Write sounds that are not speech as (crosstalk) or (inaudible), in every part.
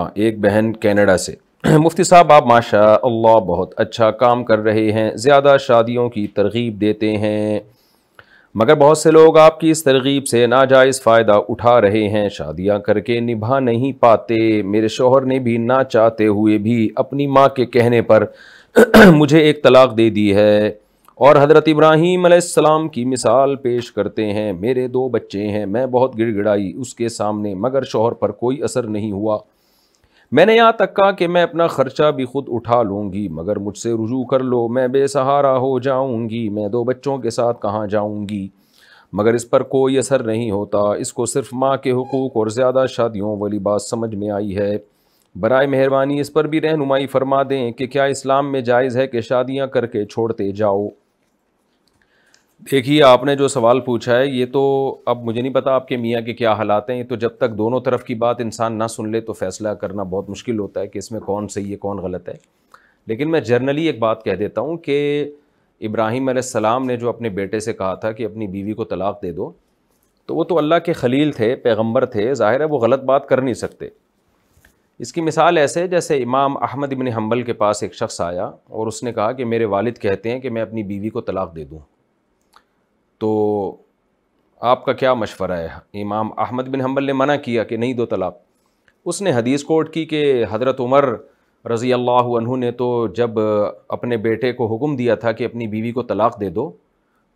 हाँ एक बहन कनाडा से (clears throat) मुफ्ती साहब आप माशा अल्लाह बहुत अच्छा काम कर रहे हैं ज़्यादा शादियों की तरगीब देते हैं मगर बहुत से लोग आपकी इस तरगीब से नाजायज़ फ़ायदा उठा रहे हैं शादियां करके निभा नहीं पाते मेरे शोहर ने भी ना चाहते हुए भी अपनी माँ के कहने पर (clears throat) मुझे एक तलाक दे दी है और हज़रत इब्राहीम सलाम की मिसाल पेश करते हैं मेरे दो बच्चे हैं मैं बहुत गिड़गिड़ाई उसके सामने मगर शोहर पर कोई असर नहीं हुआ मैंने यहाँ तक कहा कि मैं अपना खर्चा भी खुद उठा लूँगी मगर मुझसे रुजू कर लो मैं बेसहारा हो जाऊँगी मैं दो बच्चों के साथ कहाँ जाऊँगी मगर इस पर कोई असर नहीं होता इसको सिर्फ माँ के हकूक़ और ज़्यादा शादियों वाली बात समझ में आई है बरए मेहरबानी इस पर भी रहनुमाई फरमा दें कि क्या इस्लाम में जायज़ है कि शादियाँ करके छोड़ते जाओ देखिए आपने जो सवाल पूछा है ये तो अब मुझे नहीं पता आपके मियाँ के क्या हालात हैं ये तो जब तक दोनों तरफ की बात इंसान ना सुन ले तो फैसला करना बहुत मुश्किल होता है कि इसमें कौन सही है कौन गलत है लेकिन मैं जर्नली एक बात कह देता हूँ कि इब्राहिम सलाम ने जो अपने बेटे से कहा था कि अपनी बीवी को तलाक़ दे दो तो वो तो अल्लाह के खलील थे पैगम्बर थे ज़ाहिर है वो गलत बात कर नहीं सकते इसकी मिसाल ऐसे जैसे इमाम अहमद इबन हम्बल के पास एक शख्स आया और उसने कहा कि मेरे वालिद कहते हैं कि मैं अपनी बीवी को तलाक़ दे दूँ तो आपका क्या मशवरा है इमाम अहमद बिन हम्बल ने मना किया कि नहीं दो तलाक उसने हदीस कोट की कि हज़रत उमर रज़ी अल्लाह ने तो जब अपने बेटे को हुक्म दिया था कि अपनी बीवी को तलाक दे दो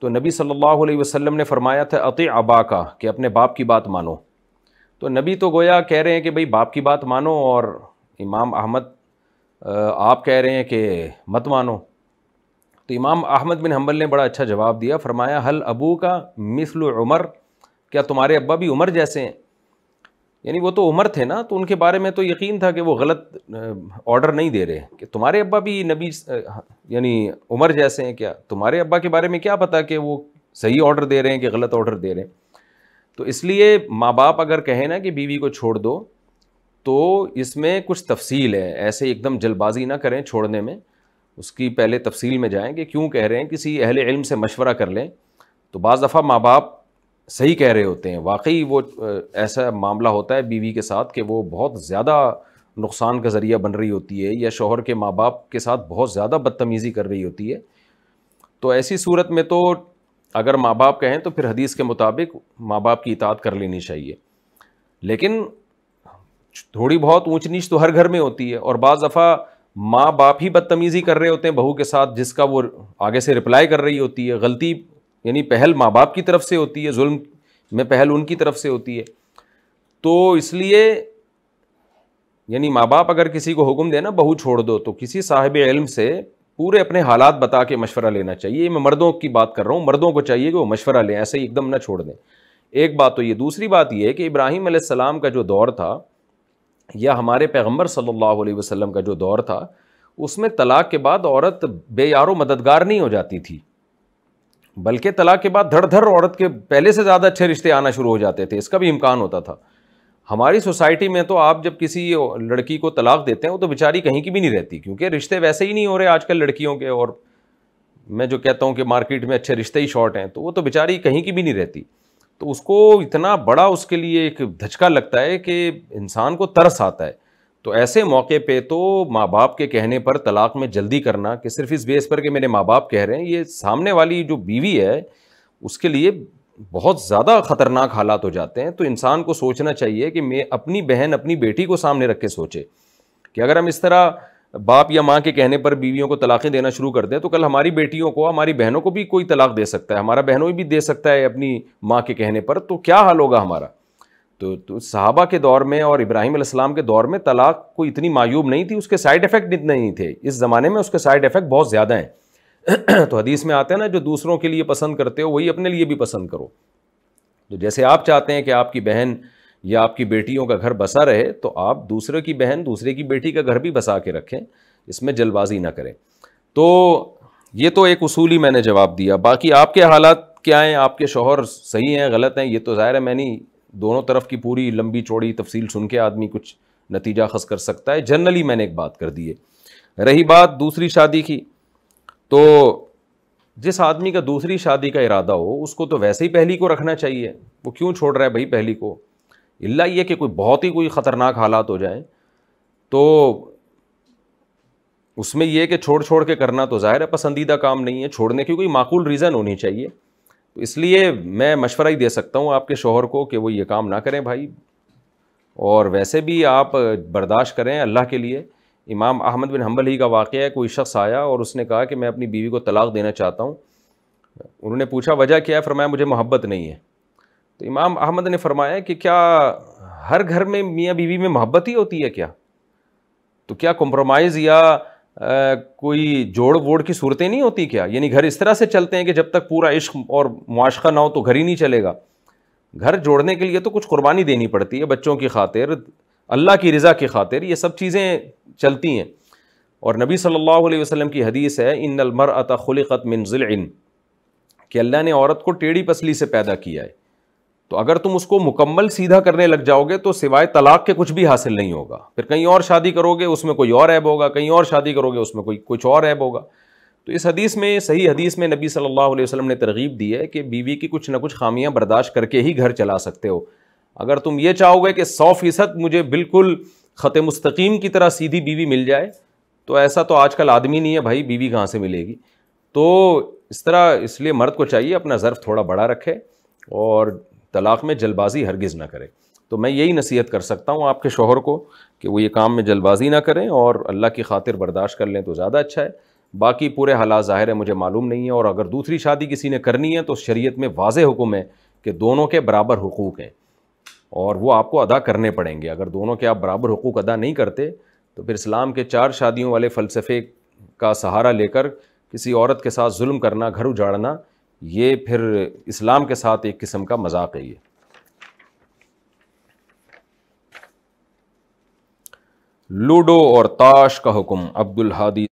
तो नबी सल्लल्लाहु अलैहि वसल्लम ने फरमाया था अति अबा का कि अपने बाप की बात मानो तो नबी तो गोया कह रहे हैं कि भाई बाप की बात मानो और इमाम अहमद आप कह रहे हैं कि मत मानो तो इमाम अहमद बिन हम्बल ने बड़ा अच्छा जवाब दिया फरमाया हल अबू का मिसल उमर क्या तुम्हारे अब्बा भी उमर जैसे हैं यानी वो तो उमर थे ना तो उनके बारे में तो यकीन था कि वो गलत ऑर्डर नहीं दे रहे कि तुम्हारे अब्बा भी नबी यानी उमर जैसे हैं क्या तुम्हारे अब्बा के बारे में क्या पता कि वो सही ऑर्डर दे रहे हैं कि गलत ऑर्डर दे रहे हैं तो इसलिए माँ बाप अगर कहें ना कि बीवी को छोड़ दो तो इसमें कुछ तफसील है ऐसे एकदम जल्दबाजी ना करें छोड़ने में उसकी पहले तफसील में जाएँ कि क्यों कह रहे हैं किसी अहल इल्म से मशवरा कर लें तो बज़ दफ़ा माँ बाप सही कह रहे होते हैं वाकई वो ऐसा मामला होता है बीवी के साथ कि वो बहुत ज़्यादा नुकसान का ज़रिया बन रही होती है या शोहर के माँ बाप के साथ बहुत ज़्यादा बदतमीज़ी कर रही होती है तो ऐसी सूरत में तो अगर माँ बाप कहें तो फिर हदीस के मुताबिक माँ बाप की इतात कर लेनी चाहिए लेकिन थोड़ी बहुत ऊँच नीच तो हर घर में होती है और बज़ दफ़ा माँ बाप ही बदतमीज़ी कर रहे होते हैं बहू के साथ जिसका वो आगे से रिप्लाई कर रही होती है गलती यानी पहल माँ बाप की तरफ से होती है जुल्म में पहल उनकी तरफ से होती है तो इसलिए यानी माँ बाप अगर किसी को हुक्म देना बहू छोड़ दो तो किसी साहिब इल्म से पूरे अपने हालात बता के मशवरा लेना चाहिए मैं मर्दों की बात कर रहा हूँ मर्दों को चाहिए कि वो मशवरा लें ऐसे ही एकदम ना छोड़ दें एक बात तो ये दूसरी बात ये है कि इब्राहिम सलाम का जो दौर था या हमारे पैगम्बर सल्ला अलैहि का जो दौर था उसमें तलाक के बाद औरत बेयारो मददगार नहीं हो जाती थी बल्कि तलाक के बाद धड़ धड़ औरत के पहले से ज़्यादा अच्छे रिश्ते आना शुरू हो जाते थे इसका भी इम्कान होता था हमारी सोसाइटी में तो आप जब किसी लड़की को तलाक देते हैं वो तो बेचारी कहीं की भी नहीं रहती क्योंकि रिश्ते वैसे ही नहीं हो रहे आज कल लड़कियों के और मैं जो कहता हूँ कि मार्केट में अच्छे रिश्ते ही शॉर्ट हैं तो वो तो बेचारी कहीं की भी नहीं रहती तो उसको इतना बड़ा उसके लिए एक धचका लगता है कि इंसान को तरस आता है तो ऐसे मौके पे तो माँ बाप के कहने पर तलाक में जल्दी करना कि सिर्फ इस बेस पर कि मेरे माँ बाप कह रहे हैं ये सामने वाली जो बीवी है उसके लिए बहुत ज़्यादा ख़तरनाक हालात हो जाते हैं तो इंसान को सोचना चाहिए कि मैं अपनी बहन अपनी बेटी को सामने रख के सोचे कि अगर हम इस तरह बाप या माँ के कहने पर बीवियों को तलाक़ें देना शुरू कर दें तो कल हमारी बेटियों को हमारी बहनों को भी कोई तलाक दे सकता है हमारा बहनों भी दे सकता है अपनी माँ के कहने पर तो क्या हाल होगा हमारा तो, तो साहबा के दौर में और इब्राहिम अलैहिस्सलाम के दौर में तलाक कोई इतनी मायूब नहीं थी उसके साइड इफ़ेक्ट इतने नहीं थे इस ज़माने में उसके साइड इफ़ेक्ट बहुत ज़्यादा हैं (clears throat) तो हदीस में आते हैं ना जो दूसरों के लिए पसंद करते हो वही अपने लिए भी पसंद करो तो जैसे आप चाहते हैं कि आपकी बहन या आपकी बेटियों का घर बसा रहे तो आप दूसरे की बहन दूसरे की बेटी का घर भी बसा के रखें इसमें जल्दबाजी ना करें तो ये तो एक ही मैंने जवाब दिया बाकी आपके हालात क्या हैं आपके शोहर सही हैं गलत हैं ये तो ज़ाहिर है मैंने दोनों तरफ की पूरी लंबी चौड़ी तफसील सुन के आदमी कुछ नतीजा खस कर सकता है जनरली मैंने एक बात कर दी है रही बात दूसरी शादी की तो जिस आदमी का दूसरी शादी का इरादा हो उसको तो वैसे ही पहली को रखना चाहिए वो क्यों छोड़ रहा है भाई पहली को इल्ला ये कि कोई बहुत ही कोई ख़तरनाक हालात हो जाए तो उसमें यह कि छोड़ छोड़ के करना तो ज़ाहिर है पसंदीदा काम नहीं है छोड़ने की कोई माकूल रीज़न होनी चाहिए तो इसलिए मैं मशवरा ही दे सकता हूँ आपके शोहर को कि वो ये काम ना करें भाई और वैसे भी आप बर्दाश्त करें अल्लाह के लिए इमाम अहमद बिन हम्बल ही का वाक़ है कोई शख्स आया और उसने कहा कि मैं अपनी बीवी को तलाक़ देना चाहता हूँ उन्होंने पूछा वजह क्या है फरमाया मुझे मोहब्बत नहीं है तो इमाम अहमद ने फरमाया कि क्या हर घर में मियाँ बीवी में मोहब्बत ही होती है क्या तो क्या कॉम्प्रोमाइज़ या आ, कोई जोड़ वोड़ की सूरतें नहीं होती क्या यानी घर इस तरह से चलते हैं कि जब तक पूरा इश्क और मुआशा ना हो तो घर ही नहीं चलेगा घर जोड़ने के लिए तो कुछ कुर्बानी देनी पड़ती है बच्चों की खातिर अल्लाह की रज़ा की खातिर ये सब चीज़ें चलती हैं और नबी सल्लल्लाहु अलैहि वसल्लम की हदीस है इन अलमर अतखलत मिनजिल कि अल्लाह ने औरत को टेढ़ी पसली से पैदा किया है तो अगर तुम उसको मुकम्मल सीधा करने लग जाओगे तो सिवाय तलाक के कुछ भी हासिल नहीं होगा फिर कहीं और शादी करोगे उसमें कोई और ऐब होगा कहीं और शादी करोगे उसमें कोई कुछ और ऐब होगा तो इस हदीस में सही हदीस में नबी सल्लल्लाहु अलैहि वसल्लम ने तरगीब दी है कि बीवी की कुछ ना कुछ खामियां बर्दाश्त करके ही घर चला सकते हो अगर तुम ये चाहोगे कि सौ फीसद मुझे बिल्कुल ख़त मस्तकीम की तरह सीधी बीवी मिल जाए तो ऐसा तो आजकल आदमी नहीं है भाई बीवी कहाँ से मिलेगी तो इस तरह इसलिए मर्द को चाहिए अपना ज़र्फ़ थोड़ा बड़ा रखे और तलाक़ में जल्दबाजी हरगिज़ ना करें तो मैं यही नसीहत कर सकता हूँ आपके शोहर को कि वो ये काम में जल्दबाजी ना करें और अल्लाह की खातिर बर्दाश्त कर लें तो ज़्यादा अच्छा है बाकी पूरे हालात ज़ाहिर है मुझे मालूम नहीं है और अगर दूसरी शादी किसी ने करनी है तो शरीयत में वाज हुक्म है कि दोनों के बराबर हकूक़ हैं और वो आपको अदा करने पड़ेंगे अगर दोनों के आप बराबर हकूक़ अदा नहीं करते तो फिर इस्लाम के चार शादियों वाले फ़लसफ़े का सहारा लेकर किसी औरत के साथ जुल्म करना घर उजाड़ना ये फिर इस्लाम के साथ एक किस्म का मजाक है ये लूडो और ताश का हुक्म अब्दुल हादी